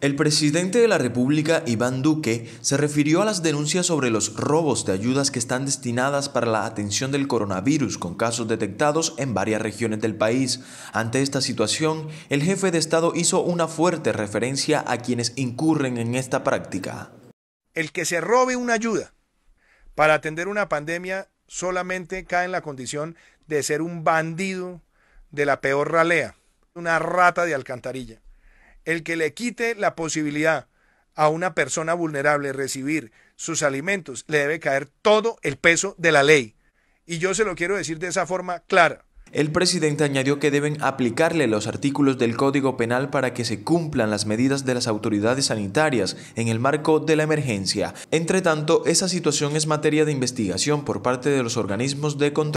El presidente de la República, Iván Duque, se refirió a las denuncias sobre los robos de ayudas que están destinadas para la atención del coronavirus con casos detectados en varias regiones del país. Ante esta situación, el jefe de Estado hizo una fuerte referencia a quienes incurren en esta práctica. El que se robe una ayuda para atender una pandemia solamente cae en la condición de ser un bandido de la peor ralea, una rata de alcantarilla. El que le quite la posibilidad a una persona vulnerable recibir sus alimentos, le debe caer todo el peso de la ley. Y yo se lo quiero decir de esa forma clara. El presidente añadió que deben aplicarle los artículos del Código Penal para que se cumplan las medidas de las autoridades sanitarias en el marco de la emergencia. Entre tanto, esa situación es materia de investigación por parte de los organismos de control.